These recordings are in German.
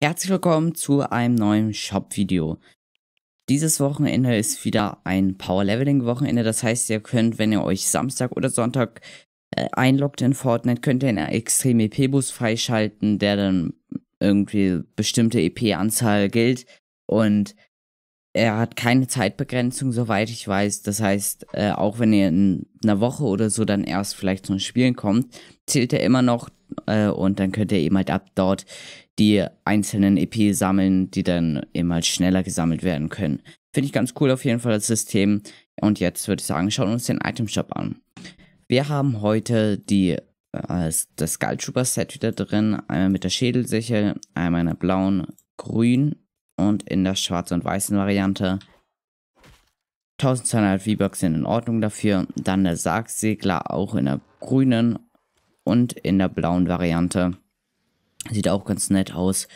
Herzlich willkommen zu einem neuen Shop-Video. Dieses Wochenende ist wieder ein Power-Leveling-Wochenende. Das heißt, ihr könnt, wenn ihr euch Samstag oder Sonntag äh, einloggt in Fortnite, könnt ihr einen extreme ep bus freischalten, der dann irgendwie bestimmte EP-Anzahl gilt. Und er hat keine Zeitbegrenzung, soweit ich weiß. Das heißt, äh, auch wenn er in einer Woche oder so dann erst vielleicht zum Spielen kommt, zählt er immer noch äh, und dann könnt ihr eben halt ab dort die einzelnen EP sammeln, die dann eben halt schneller gesammelt werden können. Finde ich ganz cool auf jeden Fall das System. Und jetzt würde ich sagen, schauen wir uns den Item Shop an. Wir haben heute die äh, das Skull Set wieder drin, einmal mit der Schädelsichel, einmal in der blauen, grün und in der schwarzen und weißen Variante 1200 V-Bucks sind in Ordnung dafür. Dann der Sargsegler auch in der grünen und in der blauen Variante. Sieht auch ganz nett aus.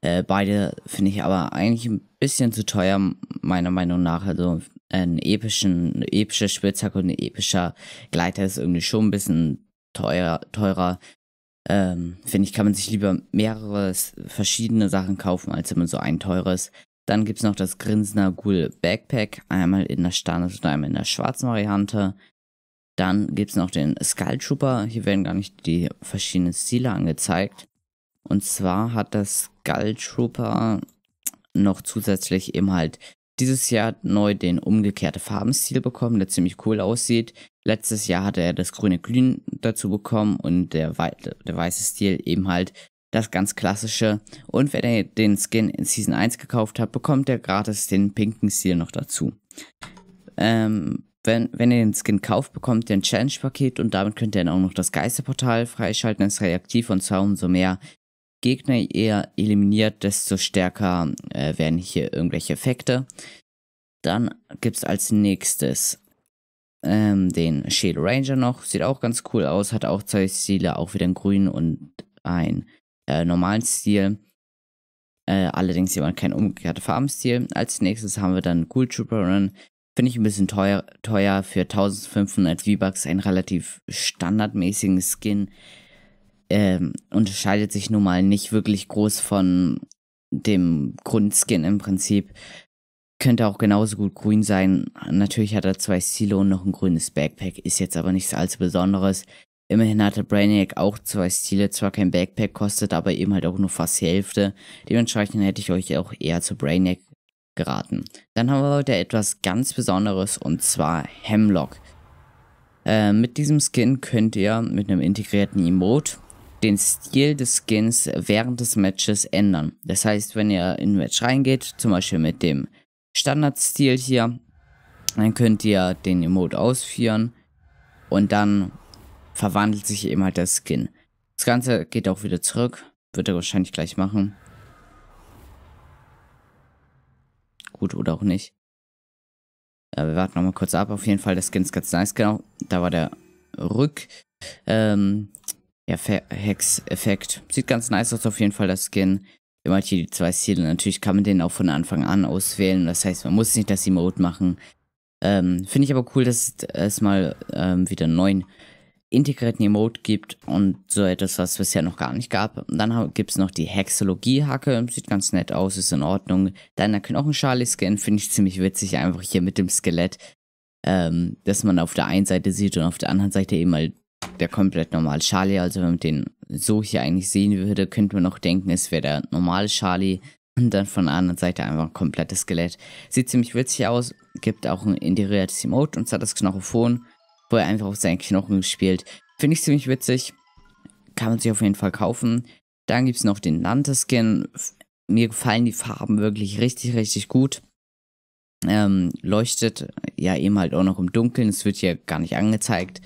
Äh, beide finde ich aber eigentlich ein bisschen zu teuer, meiner Meinung nach. Also ein epischen, epischer Spitzhack und ein epischer Gleiter ist irgendwie schon ein bisschen teuer, teurer ähm, finde ich, kann man sich lieber mehrere verschiedene Sachen kaufen, als immer so ein teures. Dann gibt es noch das Grinsner Ghoul Backpack, einmal in der Standard und einmal in der schwarzen Variante. Dann gibt es noch den Skull Trooper, hier werden gar nicht die verschiedenen Stile angezeigt. Und zwar hat das Skull Trooper noch zusätzlich eben halt dieses Jahr neu den umgekehrte Farbenstil bekommen, der ziemlich cool aussieht. Letztes Jahr hatte er das grüne Glühen dazu bekommen und der, wei der weiße Stil eben halt das ganz klassische. Und wenn ihr den Skin in Season 1 gekauft habt, bekommt ihr gratis den pinken Stil noch dazu. Ähm, wenn, wenn ihr den Skin kauft, bekommt ihr ein Challenge-Paket und damit könnt ihr dann auch noch das Geisterportal freischalten als Reaktiv und zwar umso mehr Gegner ihr eliminiert, desto stärker äh, werden hier irgendwelche Effekte. Dann gibt es als nächstes ähm, den Shield Ranger noch. Sieht auch ganz cool aus, hat auch zwei Stile, auch wieder in grün und einen äh, normalen Stil. Äh, allerdings jemand kein umgekehrter Farbenstil. Als nächstes haben wir dann Cool Trooper Run. Finde ich ein bisschen teuer, teuer für 1500 V-Bucks, einen relativ standardmäßigen Skin ähm, unterscheidet sich nun mal nicht wirklich groß von dem Grundskin im Prinzip. Könnte auch genauso gut grün sein. Natürlich hat er zwei Stile und noch ein grünes Backpack, ist jetzt aber nichts allzu Besonderes. Immerhin hatte Brainiac auch zwei Stile, zwar kein Backpack kostet, aber eben halt auch nur fast die Hälfte. Dementsprechend hätte ich euch auch eher zu Brainiac geraten. Dann haben wir heute etwas ganz Besonderes und zwar Hemlock. Äh, mit diesem Skin könnt ihr mit einem integrierten Emote den Stil des Skins während des Matches ändern. Das heißt, wenn ihr in ein Match reingeht, zum Beispiel mit dem Standardstil hier, dann könnt ihr den Emote ausführen und dann verwandelt sich eben halt der Skin. Das Ganze geht auch wieder zurück, wird er wahrscheinlich gleich machen. Gut oder auch nicht. Ja, wir warten nochmal kurz ab. Auf jeden Fall, der Skin ist ganz nice, genau. Da war der Rück, ähm, ja, Hex-Effekt. Sieht ganz nice aus auf jeden Fall, das Skin. Immer hier die zwei Ziele. Natürlich kann man den auch von Anfang an auswählen. Das heißt, man muss nicht das Emote machen. Ähm, Finde ich aber cool, dass es mal ähm, wieder einen neuen integrierten Emote gibt und so etwas, was es bisher noch gar nicht gab. Und dann gibt es noch die Hexologie-Hacke. Sieht ganz nett aus, ist in Ordnung. Dann Deiner Knochenschale-Scan finde ich ziemlich witzig, einfach hier mit dem Skelett. Ähm, dass man auf der einen Seite sieht und auf der anderen Seite eben mal halt der komplett normale Charlie. Also wenn man den so hier eigentlich sehen würde, könnte man noch denken, es wäre der normale Charlie. Und dann von der anderen Seite einfach ein komplettes Skelett. Sieht ziemlich witzig aus, gibt auch ein integriertes Emote und zwar das Knochophon, wo er einfach auf seinen Knochen spielt. Finde ich ziemlich witzig. Kann man sich auf jeden Fall kaufen. Dann gibt es noch den Lante-Skin. Mir gefallen die Farben wirklich richtig, richtig gut ähm, leuchtet ja eben halt auch noch im Dunkeln. Es wird ja gar nicht angezeigt.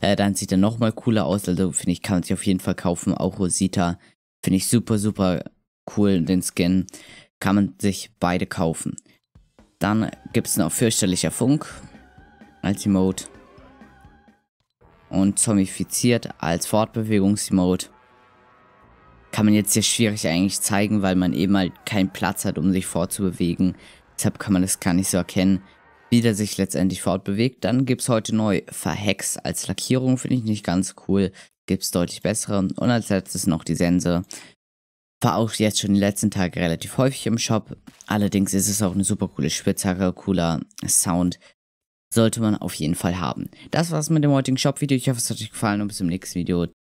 Äh, dann sieht er nochmal cooler aus. Also finde ich, kann man sich auf jeden Fall kaufen. Auch Rosita finde ich super, super cool, den Skin. Kann man sich beide kaufen. Dann gibt es noch fürchterlicher Funk als Emote. Und zombifiziert als Fortbewegungsemote. Kann man jetzt hier schwierig eigentlich zeigen, weil man eben halt keinen Platz hat, um sich fortzubewegen. Deshalb kann man das gar nicht so erkennen, wie der sich letztendlich fortbewegt. Dann gibt es heute neu Verhex als Lackierung, finde ich nicht ganz cool. Gibt es deutlich bessere. Und als letztes noch die Sense. War auch jetzt schon die letzten Tage relativ häufig im Shop. Allerdings ist es auch eine super coole Spitzhacke, cooler Sound. Sollte man auf jeden Fall haben. Das war's mit dem heutigen Shop-Video. Ich hoffe, es hat euch gefallen und bis zum nächsten Video.